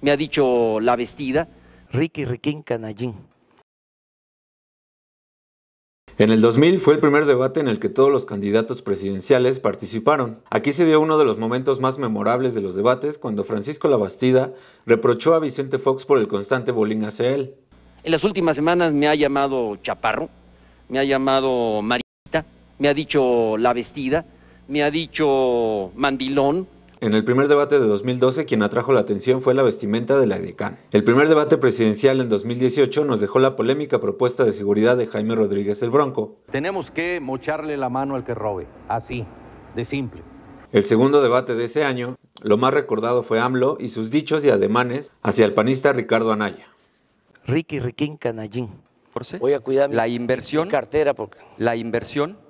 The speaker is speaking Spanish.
me ha dicho la vestida. Ricky Riquín Canallín. En el 2000 fue el primer debate en el que todos los candidatos presidenciales participaron. Aquí se dio uno de los momentos más memorables de los debates cuando Francisco La Labastida reprochó a Vicente Fox por el constante bullying hacia él. En las últimas semanas me ha llamado Chaparro, me ha llamado Marita, me ha dicho La Vestida, me ha dicho Mandilón, en el primer debate de 2012 quien atrajo la atención fue la vestimenta de la decana. El primer debate presidencial en 2018 nos dejó la polémica propuesta de seguridad de Jaime Rodríguez el Bronco. Tenemos que mocharle la mano al que robe, así, de simple. El segundo debate de ese año, lo más recordado fue AMLO y sus dichos y ademanes hacia el panista Ricardo Anaya. Ricky Riquín Canallín. Voy a cuidar la inversión. cartera porque... La inversión